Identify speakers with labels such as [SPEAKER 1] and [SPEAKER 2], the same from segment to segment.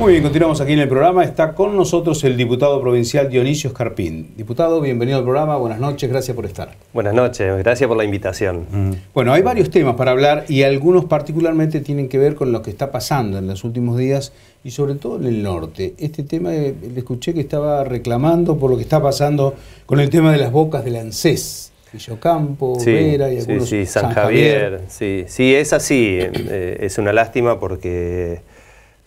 [SPEAKER 1] Muy bien, continuamos aquí en el programa. Está con nosotros el diputado provincial Dionisio Escarpín. Diputado, bienvenido al programa. Buenas noches, gracias por estar.
[SPEAKER 2] Buenas noches, gracias por la invitación. Mm.
[SPEAKER 1] Bueno, hay varios temas para hablar y algunos particularmente tienen que ver con lo que está pasando en los últimos días y sobre todo en el norte. Este tema, eh, le escuché que estaba reclamando por lo que está pasando con el tema de las bocas del ANSES. Villocampo, Vera y algunos... Sí, sí, San, Javier.
[SPEAKER 2] Sí, sí, es así. Eh, es una lástima porque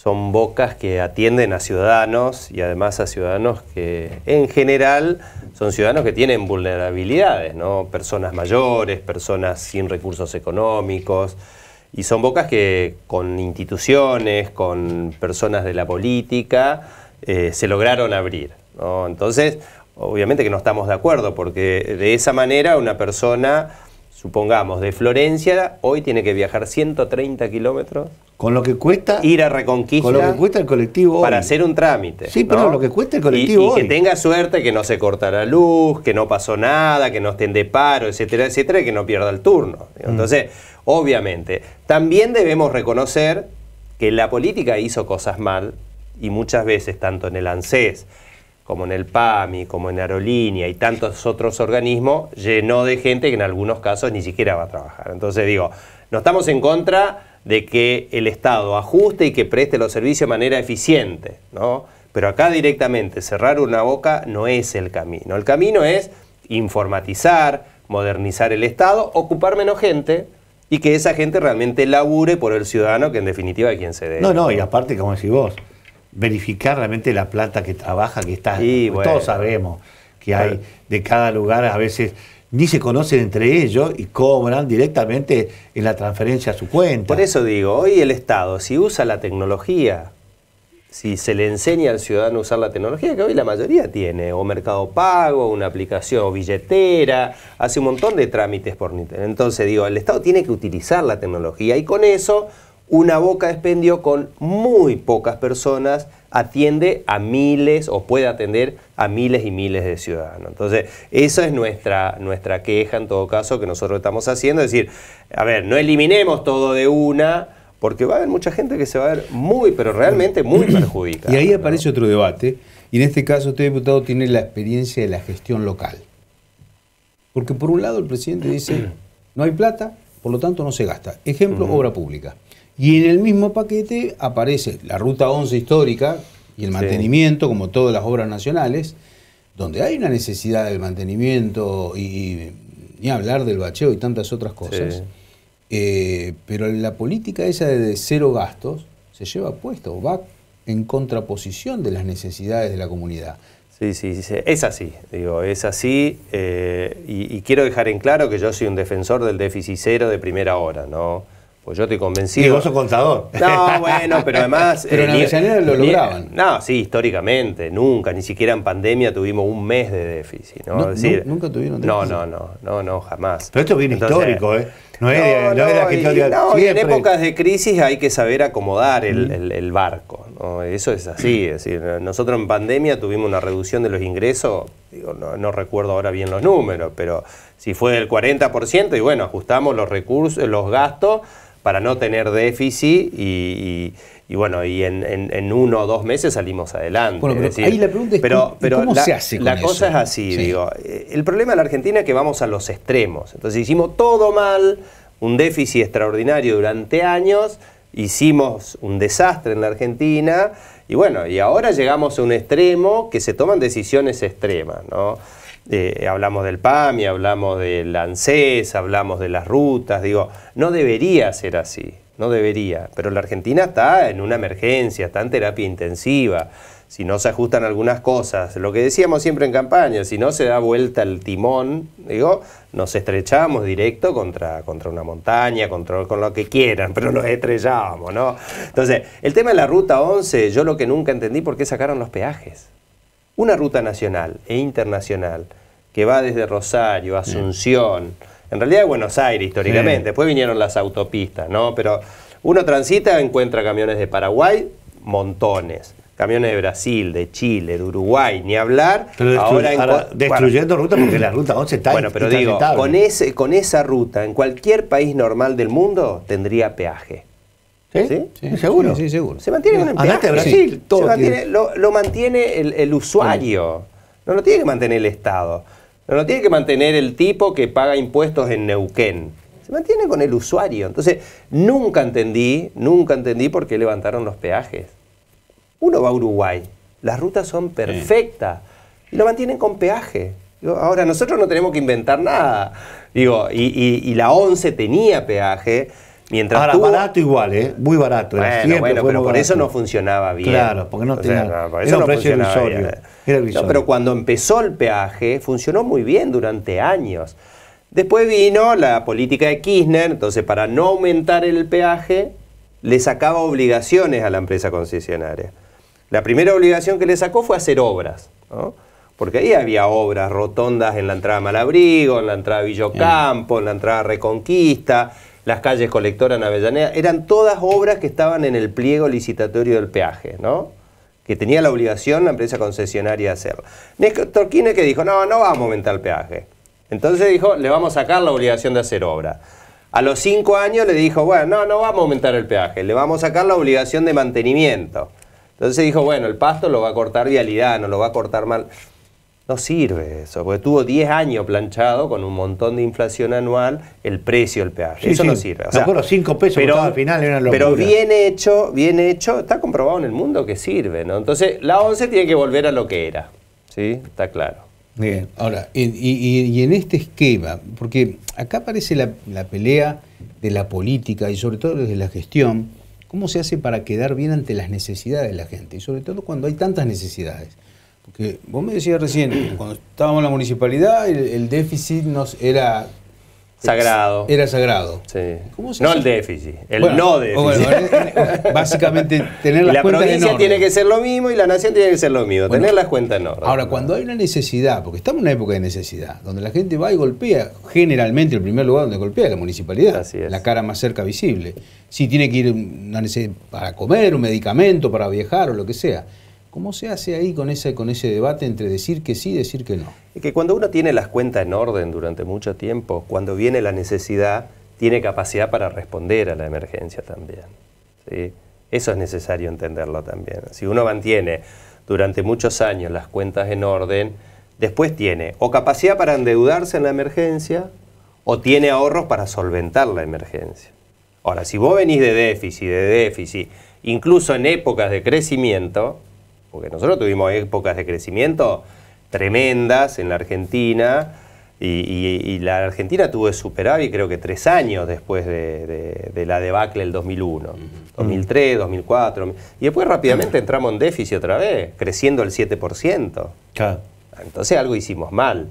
[SPEAKER 2] son bocas que atienden a ciudadanos y además a ciudadanos que en general son ciudadanos que tienen vulnerabilidades, ¿no? Personas mayores, personas sin recursos económicos. Y son bocas que con instituciones, con personas de la política, eh, se lograron abrir. Entonces, obviamente que no estamos de acuerdo, porque de esa manera una persona, supongamos, de Florencia, hoy tiene que viajar 130 kilómetros con lo que cuesta. Ir a Reconquista. Con lo que cuesta el colectivo. Para hacer un trámite. Sí, pero lo que cuesta el colectivo. Y, y que tenga suerte, que no se corta la luz, que no pasó nada, que no estén de paro, etcétera, etcétera, y que no pierda el turno. Mm. Entonces, obviamente. También debemos reconocer que la política hizo cosas mal, y muchas veces, tanto en el ANSES como en el PAMI, como en Aerolínea y tantos otros organismos, llenó de gente que en algunos casos ni siquiera va a trabajar. Entonces digo, no estamos en contra de que el Estado ajuste y que preste los servicios de manera eficiente, ¿no? Pero acá directamente cerrar una boca no es el camino. El camino es informatizar, modernizar el Estado, ocupar menos gente, y que esa gente realmente labure por el ciudadano, que en definitiva es quien se debe. No, no, y
[SPEAKER 3] aparte, como decís vos, verificar realmente la plata que trabaja, que está. ahí, Todos sabemos que hay de cada lugar a veces ni se conocen entre ellos y cobran directamente en la transferencia a su cuenta.
[SPEAKER 2] Por eso digo, hoy el Estado, si usa la tecnología, si se le enseña al ciudadano a usar la tecnología, que hoy la mayoría tiene, o Mercado Pago, una aplicación o billetera, hace un montón de trámites por Internet. Entonces digo, el Estado tiene que utilizar la tecnología y con eso una boca de expendio con muy pocas personas atiende a miles o puede atender a miles y miles de ciudadanos. Entonces, esa es nuestra, nuestra queja en todo caso que nosotros estamos haciendo, es decir, a ver, no eliminemos todo de una, porque va a haber mucha gente que se va a
[SPEAKER 1] ver muy, pero realmente muy perjudicada. Y ahí aparece otro debate, y en este caso usted, diputado, tiene la experiencia de la gestión local. Porque por un lado el presidente dice, no hay plata, por lo tanto no se gasta. Ejemplo, obra pública. Y en el mismo paquete aparece la Ruta 11 histórica y el mantenimiento, como todas las obras nacionales, donde hay una necesidad del mantenimiento y, hablar del bacheo y tantas otras cosas. Eh, pero la política esa de cero gastos se lleva puesto, va en contraposición de las necesidades de la comunidad. Sí, sí,
[SPEAKER 2] sí, es así, digo, es así. Eh, y, y, quiero dejar en claro que yo soy un defensor del déficit cero de primera hora, ¿no? Pues yo estoy convencido. Y vos sos contador. No, bueno, pero además. pero eh, en Avellaneda lo lograban. no, sí, históricamente, nunca, ni siquiera en pandemia tuvimos un mes de déficit. ¿no? nunca tuvieron déficit. No, no, no, no, no, jamás. Pero esto viene histórico, ¿eh? No no, en épocas de crisis hay que saber acomodar el, mm. barco. Eso es así. nosotros en pandemia tuvimos una reducción de los ingresos, no, recuerdo ahora bien los números, pero si fue del 40%, y bueno, ajustamos los recursos, los gastos para no tener déficit y y bueno, y en, uno o dos meses salimos adelante. pero ahí la pregunta es se hace La cosa es así, digo. Eh, el problema de la Argentina es que vamos a los extremos. Entonces hicimos todo mal, un déficit extraordinario durante años, hicimos un desastre en la Argentina, y bueno, y ahora llegamos a un extremo que se toman decisiones extremas, ¿no? Eh, hablamos del PAMI, hablamos del ANSES, hablamos de las rutas, digo, no debería ser así no debería, pero la Argentina está en una emergencia, está en terapia intensiva. Si no se ajustan algunas cosas, lo que decíamos siempre en campaña, si no se da vuelta el timón, digo, nos estrechamos directo contra, contra una montaña, contra, con lo que quieran, pero nos estrellábamos, ¿no? Entonces, el tema de la ruta 11, yo lo que nunca entendí por qué sacaron los peajes. Una ruta nacional e internacional que va desde Rosario, Asunción. Mm en realidad es Buenos Aires históricamente, después vinieron las autopistas, ¿no? Pero uno transita, encuentra camiones de Paraguay, montones. Camiones de Brasil, de Chile, de Uruguay, ni hablar. Pero destruyendo rutas porque la ruta se está Bueno, pero digo, con, ese, con esa ruta, en cualquier país normal del mundo tendría peaje. ¿Sí? ¿Sí? seguro. Sí, seguro. Se mantiene con el peaje. Brasil, todo Se lo, mantiene el, el usuario. No lo tiene que mantener el Estado. No tiene que mantener el tipo que paga impuestos en Neuquén. Se mantiene con el usuario. Entonces, nunca entendí, nunca entendí por qué levantaron los peajes. Uno va a Uruguay, las rutas son perfectas y lo mantienen con peaje. Ahora, nosotros no tenemos que inventar nada. Digo, y, y la 11 tenía peaje Mientras barato igual, ¿eh? Muy barato. Bueno, bueno, pero por eso no funcionaba bien. Claro, porque no tenía... no pero cuando empezó el peaje, funcionó muy bien durante años. Después vino la política de Kirchner, entonces para no aumentar el peaje, le sacaba obligaciones a la empresa concesionaria. La primera obligación que le sacó fue hacer obras, porque ahí había obras rotondas en la entrada Malabrigo, en la entrada Villocampo, mm. en la entrada Reconquista, las calles colectoras en eran todas obras que estaban en el pliego licitatorio del peaje, ¿no? que tenía la obligación la empresa concesionaria de hacerlo. Néstor que dijo, no, no vamos a aumentar el peaje. Entonces dijo, le vamos a sacar la obligación de hacer obra. A los cinco años le dijo, bueno, no, no vamos a aumentar el peaje, le vamos a sacar la obligación de mantenimiento. Entonces dijo, bueno, el pasto lo va a cortar vialidad, no lo va a cortar mal. No sirve eso, porque tuvo 10 años planchado con un montón de inflación anual el precio del peaje. eso no sirve. O sea, 5 pesos pero, al final era lo Pero bien hecho, bien hecho, está comprobado en el mundo que sirve, ¿no? Entonces, la 11 tiene que volver a lo que era, ¿sí? Está claro.
[SPEAKER 1] Bien, ahora, y, en este esquema, porque acá aparece la, la, pelea de la política y sobre todo desde la gestión, ¿cómo se hace para quedar bien ante las necesidades de la gente? Y sobre todo cuando hay tantas necesidades vos me decías recién, cuando estábamos en la municipalidad, el, déficit nos era
[SPEAKER 2] Sagrado.
[SPEAKER 1] Era sagrado. no el déficit, el no déficit. básicamente tener las la cuentas en orden. La provincia tiene
[SPEAKER 2] que ser lo mismo y la nación tiene que ser lo
[SPEAKER 1] mismo, tener las cuentas en Ahora, cuando hay una necesidad, porque estamos en una época de necesidad, donde la gente va y golpea, generalmente el primer lugar donde golpea es la municipalidad, la cara más cerca visible. Si tiene que ir para comer, un medicamento, para viajar o lo que sea. ¿Cómo se hace ahí con ese, con ese debate entre decir que sí y decir que no?
[SPEAKER 2] Es que cuando uno tiene las cuentas en orden durante mucho tiempo, cuando viene la necesidad, tiene capacidad para responder a la emergencia también. Eso es necesario entenderlo también. Si uno mantiene durante muchos años las cuentas en orden, después tiene o capacidad para endeudarse en la emergencia o tiene ahorros para solventar la emergencia. Ahora, si vos venís de déficit, de déficit, incluso en épocas de crecimiento, porque nosotros tuvimos épocas de crecimiento tremendas en la Argentina y, la Argentina tuvo superávit creo que tres años después de, la debacle del 2001, 2003, 2004. Y después rápidamente entramos en déficit otra vez, creciendo el 7%. Entonces algo hicimos mal.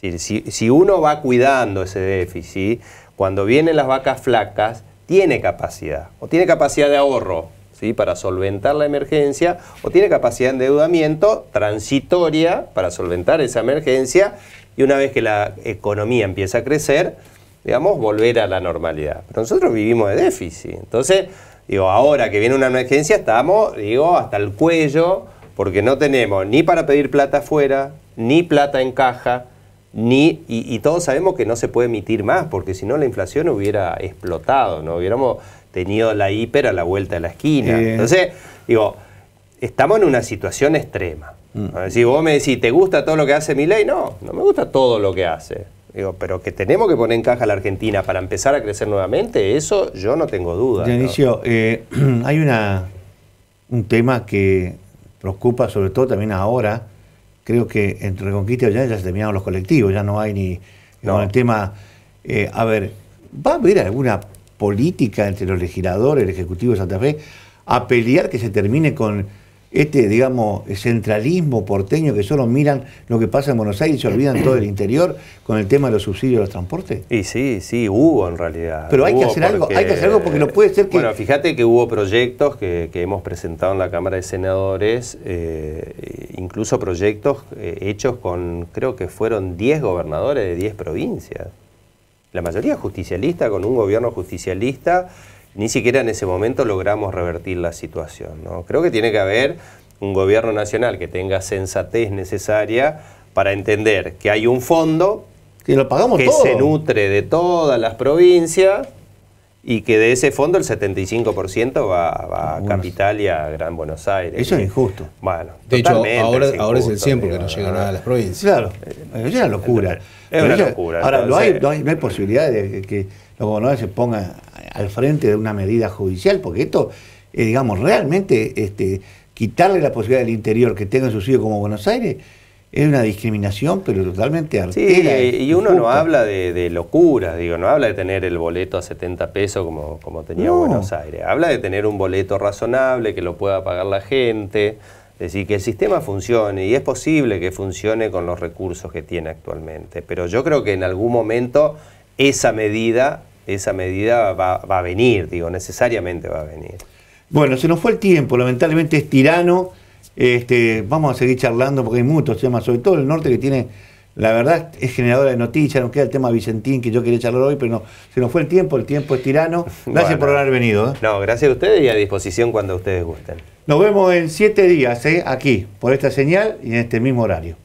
[SPEAKER 2] si uno va cuidando ese déficit, cuando vienen las vacas flacas, tiene capacidad, o tiene capacidad de ahorro, para solventar la emergencia o tiene capacidad de endeudamiento transitoria para solventar esa emergencia y una vez que la economía empieza a crecer, digamos, volver a la normalidad. Pero nosotros vivimos de déficit. Entonces, digo, ahora que viene una emergencia estamos, digo, hasta el cuello porque no tenemos ni para pedir plata afuera, ni plata en caja, ni, y, y, todos sabemos que no se puede emitir más, porque si no la inflación hubiera explotado, ¿no? Hubiéramos tenido la hiper a la vuelta de la esquina. Entonces, digo, estamos en una situación extrema. Mm. Si vos me decís, ¿te gusta todo lo que hace mi ley? No, no me gusta todo lo que hace. Digo, pero que tenemos que poner en caja a la Argentina para empezar a crecer nuevamente, eso yo no tengo duda. Dionisio,
[SPEAKER 3] eh, hay una, un tema que preocupa sobre todo también ahora. Creo que entre Reconquista y ya, ya se terminaron los colectivos, ya no hay ni el tema... Eh, a ver, ¿va a haber alguna política entre los legisladores, el Ejecutivo de Santa Fe, a pelear que se termine con este, digamos, centralismo porteño que solo miran lo que pasa en Buenos Aires y se olvidan todo el interior con el tema de los subsidios de los transportes?
[SPEAKER 2] Y sí, sí, hubo en realidad. Pero hay que hacer algo, hay que hacer algo porque no puede ser que... Bueno, fíjate que hubo proyectos que, hemos presentado en la Cámara de Senadores, eh, incluso proyectos eh, hechos con, creo que fueron 10 gobernadores de 10 provincias la mayoría justicialista, con un gobierno justicialista, ni siquiera en ese momento logramos revertir la situación. ¿no? Creo que tiene que haber un gobierno nacional que tenga sensatez necesaria para entender que hay un fondo que, lo pagamos que se nutre de todas las provincias y que de ese fondo el 75% va, a Capital y a Gran Buenos Aires. Eso es injusto. Bueno, de hecho, ahora es, el
[SPEAKER 1] 100 que no llega nada a las
[SPEAKER 3] provincias. Claro, es una locura. Es una locura. Ahora, no, hay, posibilidad de que los gobernadores se pongan al frente de una medida judicial, porque esto, digamos, realmente este, quitarle la posibilidad del interior que tenga su como Buenos Aires es una discriminación, pero totalmente artera. Sí, y, uno no habla
[SPEAKER 2] de, locura, locuras, digo, no habla de tener el boleto a 70 pesos como, tenía Buenos Aires, habla de tener un boleto razonable que lo pueda pagar la gente. Es decir, que el sistema funcione y es posible que funcione con los recursos que tiene actualmente. Pero yo creo que en algún momento esa medida, esa medida va, a venir, digo, necesariamente va a venir.
[SPEAKER 3] Bueno, se nos fue el tiempo, lamentablemente es tirano. Este, vamos a seguir charlando porque hay muchos temas, sobre todo el norte que tiene, la verdad, es generadora de noticias. Nos queda el tema Vicentín que yo quería charlar hoy, pero no, se nos fue el tiempo, el tiempo es tirano. Gracias por
[SPEAKER 2] haber venido. ¿eh? No, gracias a ustedes y a disposición cuando ustedes gusten.
[SPEAKER 3] Nos vemos en siete días, ¿eh? aquí, por esta señal y en este mismo horario.